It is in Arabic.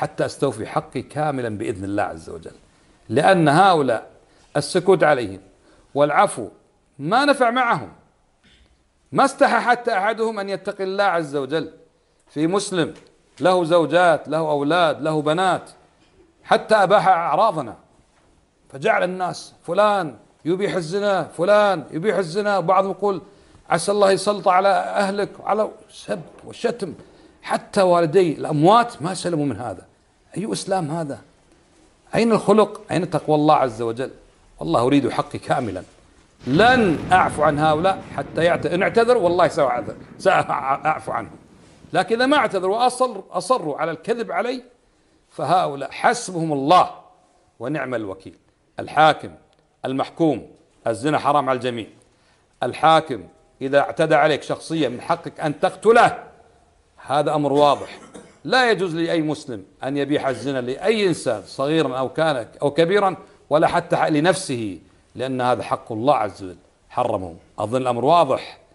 حتى أستوفي حقي كاملا بإذن الله عز وجل لأن هؤلاء السكوت عليهم والعفو ما نفع معهم ما استحى حتى أحدهم أن يتقي الله عز وجل في مسلم له زوجات له أولاد له بنات حتى أباح أعراضنا فجعل الناس فلان يبيح الزنا فلان يبيح الزنا وبعضهم يقول عسى الله يسلط على أهلك على سب وشتم حتى والدي الأموات ما سلموا من هذا أي إسلام هذا أين الخلق أين تقوى الله عز وجل والله أريد حقي كاملا لن أعفو عن هؤلاء حتى يعتذر إن اعتذر والله سأعذر سأعفو عنهم لكن إذا ما اعتذروا وأصر أصروا على الكذب علي فهؤلاء حسبهم الله ونعم الوكيل الحاكم المحكوم الزنا حرام على الجميع الحاكم إذا اعتدى عليك شخصية من حقك أن تقتله هذا أمر واضح لا يجوز لأي مسلم أن يبيع الزنا لأي إنسان صغيرا أو كان أو كبيرا ولا حتى لنفسه لأن هذا حق الله عز وجل حرمه أظن الأمر واضح